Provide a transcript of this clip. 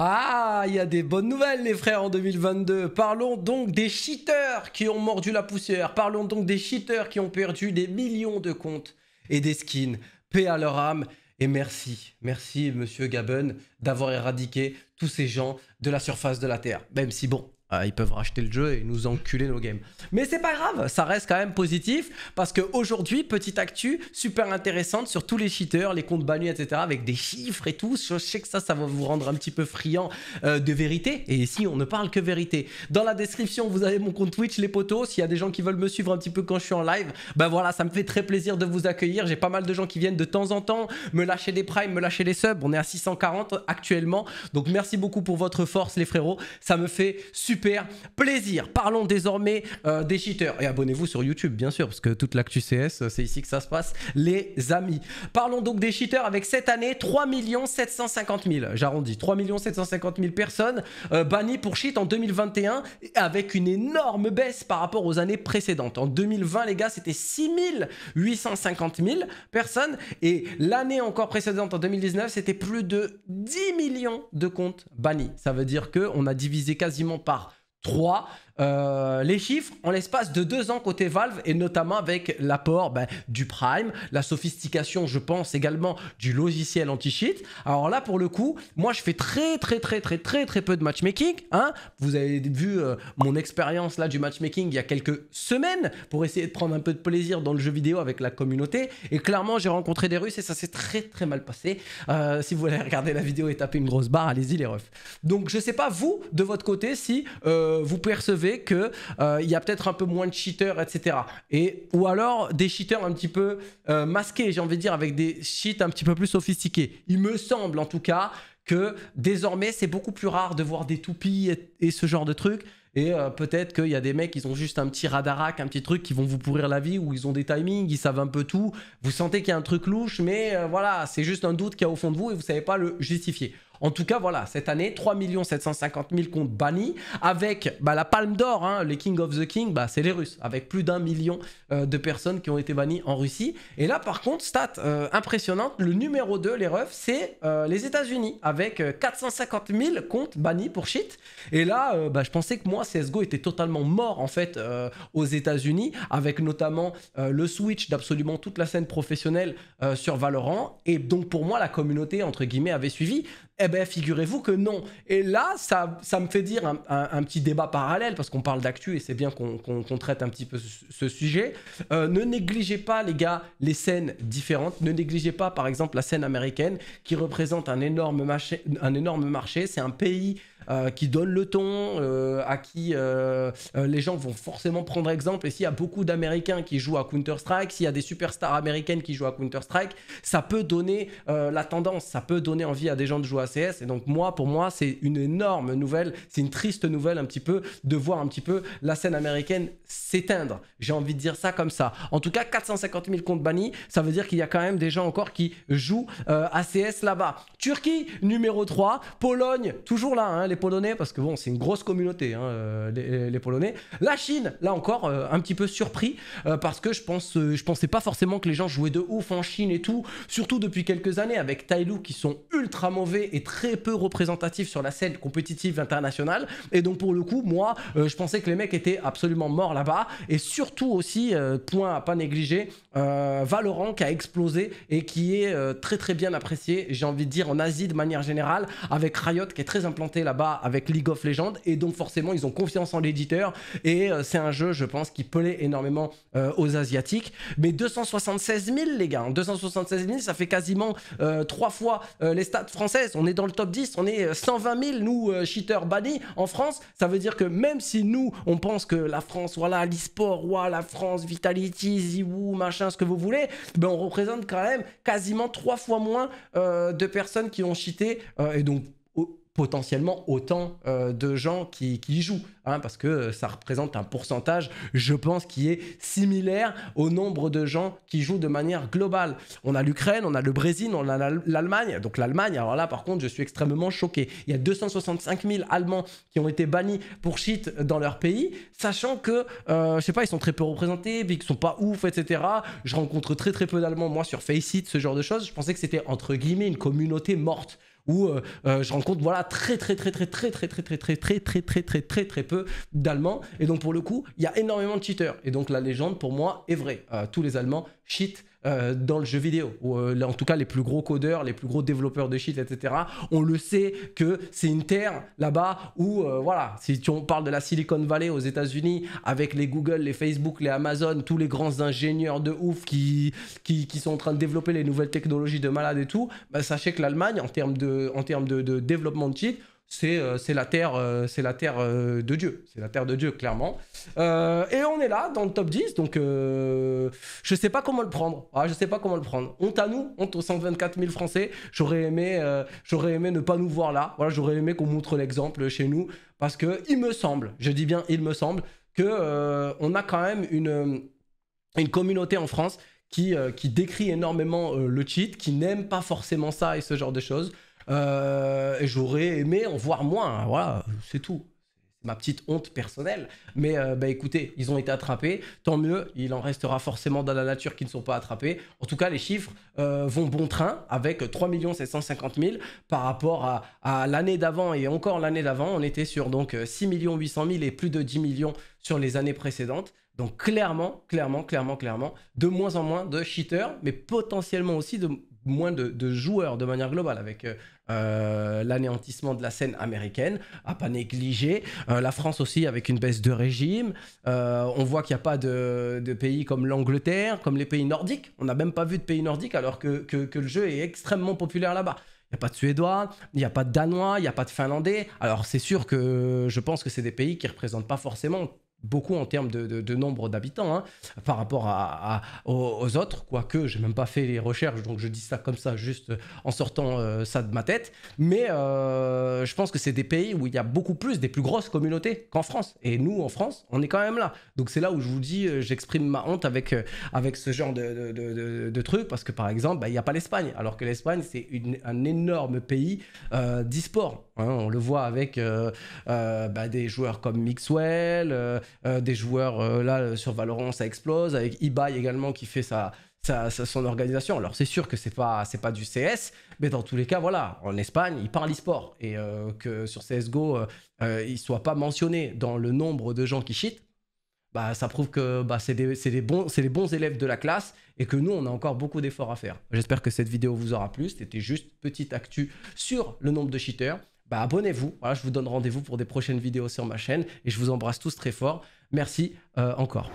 Ah, il y a des bonnes nouvelles les frères en 2022. Parlons donc des cheaters qui ont mordu la poussière. Parlons donc des cheaters qui ont perdu des millions de comptes et des skins. Paix à leur âme. Et merci, merci Monsieur Gaben d'avoir éradiqué tous ces gens de la surface de la Terre. Même si bon, ah, ils peuvent racheter le jeu et nous enculer nos games. Mais c'est pas grave, ça reste quand même positif parce qu'aujourd'hui, petite actu super intéressante sur tous les cheaters, les comptes bannis, etc. avec des chiffres et tout. Je sais que ça, ça va vous rendre un petit peu friand euh, de vérité. Et ici, on ne parle que vérité. Dans la description, vous avez mon compte Twitch, les potos. S'il y a des gens qui veulent me suivre un petit peu quand je suis en live, ben voilà, ça me fait très plaisir de vous accueillir. J'ai pas mal de gens qui viennent de temps en temps me lâcher des primes, me lâcher des subs. On est à 640 actuellement. Donc merci beaucoup pour votre force, les frérots. Ça me fait super super plaisir. Parlons désormais euh, des cheaters. Et abonnez-vous sur YouTube, bien sûr, parce que toute l'actu CS, euh, c'est ici que ça se passe, les amis. Parlons donc des cheaters avec cette année 3 750 000, j'arrondis, 3 750 000 personnes euh, bannies pour cheat en 2021 avec une énorme baisse par rapport aux années précédentes. En 2020, les gars, c'était 6 850 000 personnes et l'année encore précédente, en 2019, c'était plus de 10 millions de comptes bannis. Ça veut dire qu'on a divisé quasiment par 3. Euh, les chiffres en l'espace de deux ans côté Valve et notamment avec l'apport ben, du Prime, la sophistication, je pense également du logiciel anti-cheat. Alors là, pour le coup, moi je fais très très très très très très peu de matchmaking. Hein. Vous avez vu euh, mon expérience là du matchmaking il y a quelques semaines pour essayer de prendre un peu de plaisir dans le jeu vidéo avec la communauté. Et clairement, j'ai rencontré des Russes et ça s'est très très mal passé. Euh, si vous voulez regarder la vidéo et taper une grosse barre, allez-y les refs. Donc je sais pas vous de votre côté si vous percevez que qu'il euh, y a peut-être un peu moins de cheaters, etc. Et, ou alors des cheaters un petit peu euh, masqués, j'ai envie de dire, avec des cheats un petit peu plus sophistiqués. Il me semble en tout cas que désormais c'est beaucoup plus rare de voir des toupies et, ce genre de trucs. Et euh, peut-être qu'il y a des mecs, qui ont juste un petit radarac, un petit truc qui vont vous pourrir la vie, Ou ils ont des timings, ils savent un peu tout. Vous sentez qu'il y a un truc louche, mais voilà, c'est juste un doute qui y au fond de vous et vous savez pas le justifier. En tout cas, voilà, cette année, 3 750 000 comptes bannis, avec bah, la palme d'or, hein, les King of the King, bah, c'est les Russes, avec plus d'un million euh, de personnes qui ont été bannies en Russie. Et là, par contre, stat euh, impressionnante, le numéro 2, les refs, c'est euh, les États-Unis, avec 450 000 comptes bannis pour shit. Et là, bah, je pensais que moi, CSGO était totalement mort, en fait, aux États-Unis, avec notamment le switch d'absolument toute la scène professionnelle sur Valorant. Et donc, pour moi, la communauté, entre guillemets, avait suivi. Eh ben, figurez-vous que non. Et là, ça, me fait dire un, petit débat parallèle, parce qu'on parle d'actu et c'est bien qu'on traite un petit peu ce, sujet. Euh, ne négligez pas, les gars, les scènes différentes. Ne négligez pas, par exemple, la scène américaine, qui représente un énorme Un énorme marché. C'est un pays euh, qui donne le ton, euh, à qui euh, les gens vont forcément prendre exemple. Et s'il y a beaucoup d'Américains qui jouent à Counter-Strike, s'il y a des superstars américaines qui jouent à Counter-Strike, ça peut donner la tendance, ça peut donner envie à des gens de jouer à CS. Et donc moi, pour moi, c'est une énorme nouvelle, c'est une triste nouvelle un petit peu de voir un petit peu la scène américaine s'éteindre. J'ai envie de dire ça comme ça. En tout cas, 450 000 comptes bannis, ça veut dire qu'il y a quand même des gens encore qui jouent à CS là-bas. Turquie, numéro 3. Pologne, toujours là, hein, les Polonais, parce que bon, c'est une grosse communauté, hein, euh, les, Polonais. La Chine, là encore, euh, un petit peu surpris, euh, parce que je pense, je pensais pas forcément que les gens jouaient de ouf en Chine et tout, surtout depuis quelques années avec Tailou qui sont ultra mauvais et très peu représentatifs sur la scène compétitive internationale. Et donc pour le coup, moi, je pensais que les mecs étaient absolument morts là-bas. Et surtout aussi, point à pas négliger, Valorant qui a explosé et qui est très très bien apprécié, j'ai envie de dire, en Asie de manière générale, avec Riot qui est très implanté là-bas avec League of Legends et donc forcément ils ont confiance en l'éditeur et euh, c'est un jeu je pense qui plaît énormément euh, aux asiatiques mais 276 000 les gars 276 hein. 000 ça fait quasiment euh, trois fois les stats françaises on est dans le top 10 on est 120 000 nous cheaters bannis en France ça veut dire que même si nous on pense que la France voilà l'e-sport voilà la France Vitality Ziwoo machin ce que vous voulez ben on représente quand même quasiment trois fois moins de personnes qui ont cheaté et donc potentiellement autant euh, de gens qui, jouent, hein, parce que euh, ça représente un pourcentage, je pense, qui est similaire au nombre de gens qui jouent de manière globale. On a l'Ukraine, on a le Brésil, on a l'Allemagne. Donc l'Allemagne, alors là, par contre, je suis extrêmement choqué. Il y a 265 000 Allemands qui ont été bannis pour shit dans leur pays, sachant que, euh, je sais pas, ils sont très peu représentés, ils qu'ils sont pas ouf, etc. Je rencontre très très peu d'Allemands, moi, sur Faceit, ce genre de choses. Je pensais que c'était, entre guillemets, une communauté morte où je rencontre voilà très très très très très très très très très très très très très très très peu d'Allemands et donc pour le coup il y a énormément de cheaters et donc la légende pour moi est vraie tous les Allemands Cheat euh, dans le jeu vidéo, ou euh, en tout cas les plus gros codeurs, les plus gros développeurs de cheat etc. On le sait que c'est une terre là-bas où, euh, voilà, si on parle de la Silicon Valley aux États-Unis, avec les Google, les Facebook, les Amazon, tous les grands ingénieurs de ouf qui, qui, sont en train de développer les nouvelles technologies de malade et tout, bah, sachez que l'Allemagne, en termes de, en termes de, développement de shit, euh, c'est la terre, euh, c'est la terre euh, de Dieu, c'est la terre de Dieu clairement. et on est là dans le top 10, donc je sais pas comment le prendre. Ah, je sais pas comment le prendre. Honte à nous, honte aux 124 000 Français. J'aurais aimé, j'aurais aimé ne pas nous voir là. j'aurais aimé qu'on montre l'exemple chez nous parce que il me semble, je dis bien il me semble que on a quand même une communauté en France qui, décrit énormément le cheat, qui n'aime pas forcément ça et ce genre de choses. Euh, j'aurais aimé en voir moins. Voilà, c'est tout. C'est ma petite honte personnelle. Mais euh, bah, écoutez, ils ont été attrapés. Tant mieux. Il en restera forcément dans la nature qui ne sont pas attrapés. En tout cas, les chiffres euh, vont bon train avec 3 750 000 par rapport à, à l'année d'avant et encore l'année d'avant. On était sur donc 6 800 000 et plus de 10 millions sur les années précédentes. Donc clairement, clairement, clairement, clairement, de moins en moins de cheaters, mais potentiellement aussi de moins de, joueurs de manière globale, avec euh, euh, l'anéantissement de la scène américaine, à pas négliger. Euh, la France aussi, avec une baisse de régime. on voit qu'il n'y a pas de, pays comme l'Angleterre, comme les pays nordiques. On n'a même pas vu de pays nordiques alors que, que le jeu est extrêmement populaire là-bas. Il n'y a pas de Suédois, il n'y a pas de Danois, il n'y a pas de Finlandais. Alors c'est sûr que je pense que c'est des pays qui ne représentent pas forcément beaucoup en termes de, nombre d'habitants hein, par rapport aux, autres, quoique j'ai même pas fait les recherches, donc je dis ça comme ça juste en sortant euh, ça de ma tête. Mais euh, je pense que c'est des pays où il y a beaucoup plus des plus grosses communautés qu'en France. Et nous, en France, on est quand même là. Donc c'est là où je vous dis, euh, j'exprime ma honte avec, avec ce genre de, de, truc, parce que par exemple, bah, il n'y a pas l'Espagne, alors que l'Espagne, c'est un énorme pays d'e-sport. Hein. on le voit avec bah, des joueurs comme Mixwell, euh, des joueurs euh, là sur Valorant, ça explose. Avec eBay également qui fait sa, son organisation. Alors c'est sûr que c'est pas pas du CS, mais dans tous les cas, voilà, en Espagne, ils parlent e-sport et euh, que sur CS:GO, ils soient pas mentionnés dans le nombre de gens qui cheatent. Bah, ça prouve que bah, c'est les bons élèves de la classe et que nous, on a encore beaucoup d'efforts à faire. J'espère que cette vidéo vous aura plu. C'était juste petite actu sur le nombre de cheaters. Bah, abonnez-vous. je vous donne rendez-vous pour des prochaines vidéos sur ma chaîne et je vous embrasse tous très fort. Merci euh, encore.